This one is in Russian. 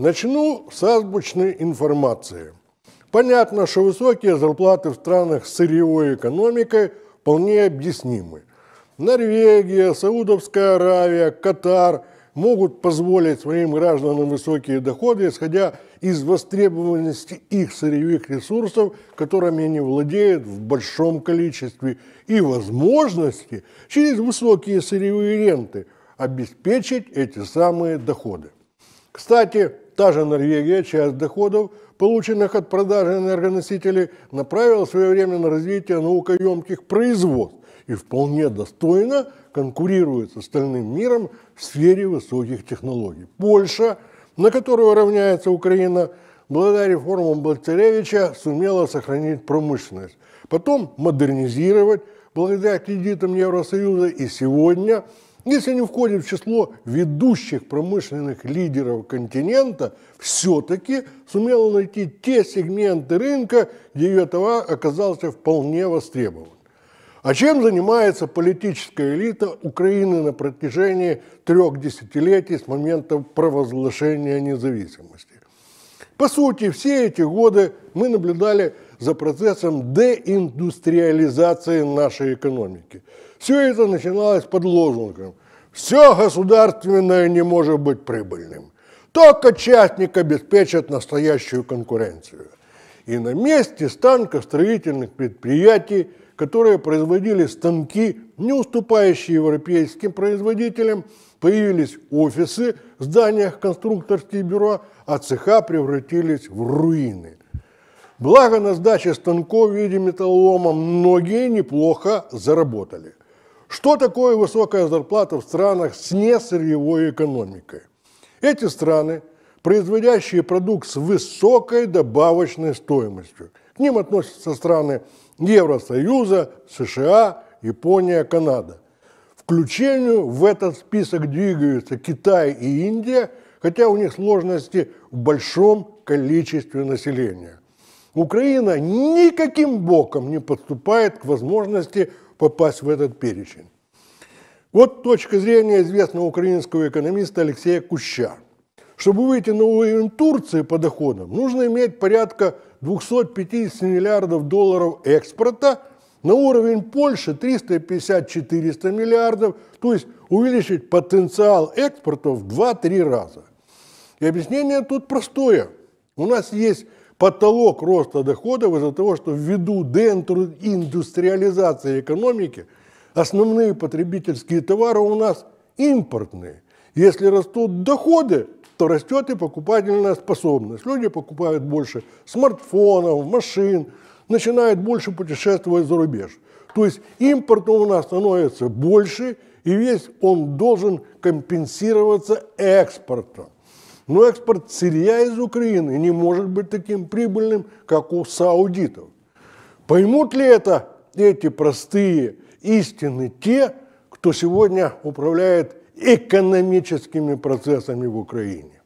Начну с азбучной информации. Понятно, что высокие зарплаты в странах с сырьевой экономикой вполне объяснимы. Норвегия, Саудовская Аравия, Катар могут позволить своим гражданам высокие доходы, исходя из востребованности их сырьевых ресурсов, которыми они владеют в большом количестве, и возможности через высокие сырьевые ренты обеспечить эти самые доходы. Кстати, та же Норвегия часть доходов, полученных от продажи энергоносителей, направила своевременно на развитие наукоемких производств и вполне достойно конкурирует с остальным миром в сфере высоких технологий. Польша, на которую равняется Украина, благодаря реформам Бацаревича сумела сохранить промышленность, потом модернизировать благодаря кредитам Евросоюза и сегодня – если не входят в число ведущих промышленных лидеров континента, все-таки сумела найти те сегменты рынка, где ее товар оказался вполне востребован. А чем занимается политическая элита Украины на протяжении трех десятилетий с момента провозглашения независимости? По сути, все эти годы мы наблюдали – за процессом деиндустриализации нашей экономики. Все это начиналось под лозунгом «Все государственное не может быть прибыльным». Только частник обеспечит настоящую конкуренцию. И на месте станков строительных предприятий, которые производили станки, не уступающие европейским производителям, появились офисы в зданиях конструкторских бюро, а цеха превратились в руины. Благо на сдаче станков в виде металлолома многие неплохо заработали. Что такое высокая зарплата в странах с несырьевой экономикой? Эти страны, производящие продукт с высокой добавочной стоимостью. К ним относятся страны Евросоюза, США, Япония, Канада. Включению в этот список двигаются Китай и Индия, хотя у них сложности в большом количестве населения. Украина никаким боком не подступает к возможности попасть в этот перечень. Вот точка зрения известного украинского экономиста Алексея Куща. Чтобы выйти на уровень Турции по доходам, нужно иметь порядка 250 миллиардов долларов экспорта, на уровень Польши 350-400 миллиардов, то есть увеличить потенциал экспорта в 2-3 раза. И объяснение тут простое. У нас есть потолок роста доходов из-за того, что ввиду деиндустриализации экономики основные потребительские товары у нас импортные. Если растут доходы, то растет и покупательная способность. Люди покупают больше смартфонов, машин, начинают больше путешествовать за рубеж. То есть импорта у нас становится больше, и весь он должен компенсироваться экспортом. Но экспорт сырья из Украины не может быть таким прибыльным, как у саудитов. Поймут ли это эти простые истины те, кто сегодня управляет экономическими процессами в Украине?